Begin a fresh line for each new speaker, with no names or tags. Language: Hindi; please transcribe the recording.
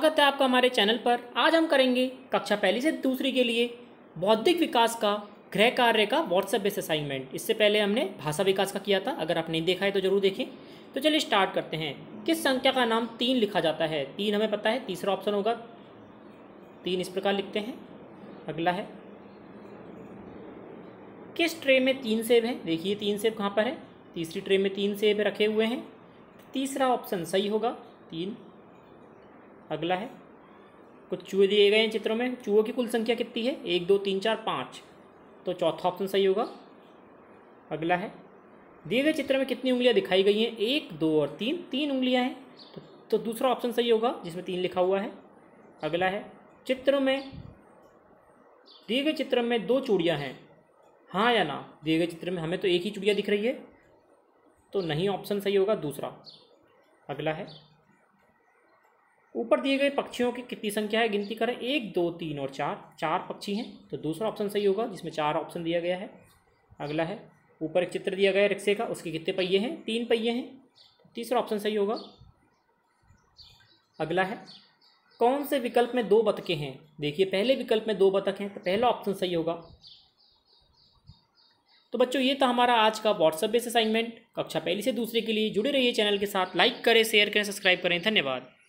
स्वागत है आपका हमारे चैनल पर आज हम करेंगे कक्षा पहली से दूसरी के लिए बौद्धिक विकास का गृह कार्य का व्हाट्सएप बेस असाइनमेंट इससे पहले हमने भाषा विकास का किया था अगर आपने नहीं देखा है तो जरूर देखें तो चलिए स्टार्ट करते हैं किस संख्या का नाम तीन लिखा जाता है तीन हमें पता है तीसरा ऑप्शन होगा तीन इस प्रकार लिखते हैं अगला है किस ट्रे में तीन सेब हैं देखिए तीन सेब कहाँ पर है तीसरी ट्रे में तीन सेब रखे हुए हैं तीसरा ऑप्शन सही होगा तीन अगला है कुछ चूहे दिए गए हैं चित्रों में चूहों की कुल संख्या कितनी है एक दो तीन चार पाँच तो चौथा ऑप्शन सही होगा अगला है दिए गए चित्र में कितनी उंगलियां दिखाई गई हैं एक दो और तीन तीन उंगलियां हैं तो, तो दूसरा ऑप्शन सही होगा जिसमें तीन लिखा हुआ है अगला है चित्र में दिए गए चित्र में दो चूड़ियाँ हैं हाँ या ना दिए गए चित्र में हमें तो एक ही चूड़िया दिख रही है तो नहीं ऑप्शन सही होगा दूसरा अगला है ऊपर दिए गए पक्षियों की कितनी संख्या है गिनती करें एक दो तीन और चार चार पक्षी हैं तो दूसरा ऑप्शन सही होगा जिसमें चार ऑप्शन दिया गया है अगला है ऊपर एक चित्र दिया गया है रिक्शे का उसके कितने पहिए हैं तीन पहिए हैं तो तीसरा ऑप्शन सही होगा अगला है कौन से विकल्प में दो बतके हैं देखिए पहले विकल्प में दो बतख हैं तो पहला ऑप्शन सही होगा तो बच्चों ये था हमारा आज का व्हाट्सएप बेस असाइनमेंट कक्षा पहली से दूसरे के लिए जुड़े रहिए चैनल के साथ लाइक करें शेयर करें सब्सक्राइब करें धन्यवाद